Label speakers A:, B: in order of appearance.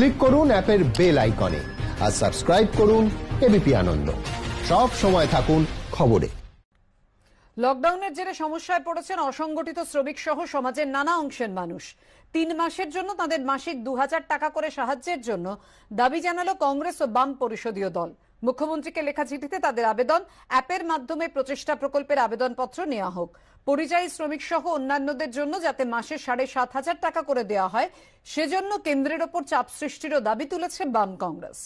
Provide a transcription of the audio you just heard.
A: click করুন অ্যাপের bell আইকনে আর সাবস্ক্রাইব করুন এবিপি আনন্দ সব সময় থাকুন খবরে
B: লকডাউনের জেরে সমস্যায় পড়েছেন অসংগঠিত শ্রমিক সহ সমাজের নানা অংশের মানুষ তিন মাসের জন্য তাদের মাসিক দু টাকা করে সাহায্যের জন্য দাবি জানালো কংগ্রেস ও বাম পরিষদীয় দল মুখ্যমন্ত্রীকে লেখা চিঠিতে তাদের আবেদন অ্যাপের মাধ্যমে প্রচেষ্টা প্রকল্পের আবেদনপত্র নেওয়া হোক পরিযায়ী শ্রমিক সহ অন্যান্যদের জন্য যাতে মাসে সাড়ে সাত হাজার টাকা করে দেওয়া হয় সেজন্য কেন্দ্রের ওপর চাপ সৃষ্টিরও দাবি তুলেছে বাম কংগ্রেস